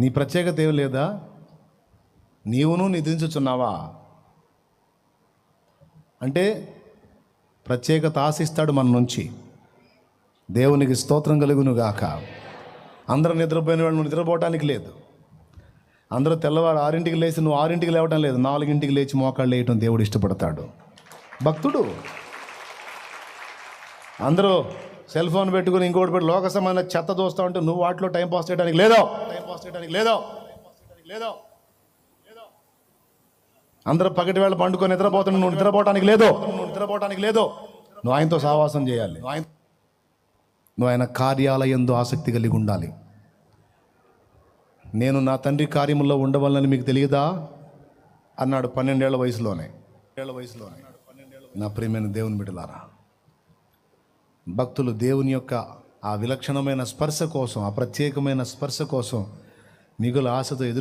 నీ ప్రత్యేకత ఏం లేదా నీవును నిధించుచున్నావా అంటే ప్రత్యేకత ఆశిస్తాడు మన నుంచి దేవునికి స్తోత్రం కలుగునుగాక అందరూ నిద్రపోయిన వాళ్ళు నిద్రపోవటానికి లేదు అందరూ తెల్లవారు ఆరింటికి లేచి నువ్వు ఆరింటికి లేవటం లేదు నాలుగింటికి లేచి మోకాళ్ళు వేయటం దేవుడు ఇష్టపడతాడు భక్తుడు అందరూ సెల్ ఫోన్ పెట్టుకుని ఇంకోటి పెట్టి లోక సమాన చెత్త చూస్తా ఉంటే నువ్వు వాటిలో టైం పాస్ చేయడానికి లేదో టైం పాస్ చేయడానికి లేదో లేదో అందరూ పగటి వేళ పండుకొని నిద్రపోతున్నా నువ్వు నిద్రపోవటానికి లేదో నువ్వు నిద్రపోవటానికి లేదో నువ్వు ఆయనతో సహవాసం చేయాలి ఆయన నువ్వు ఆయన కార్యాలయంతో ఆసక్తి కలిగి ఉండాలి నేను నా తండ్రి కార్యంలో ఉండవాలని మీకు తెలియదా అన్నాడు పన్నెండేళ్ల వయసులోనే ఏళ్ళ వయసులోనే నా ప్రియమైన దేవుని బిడ్డలారా భక్తులు దేవుని యొక్క ఆ విలక్షణమైన స్పర్శ కోసం ఆ ప్రత్యేకమైన స్పర్శ కోసం మిగులు ఆశతో ఎదురు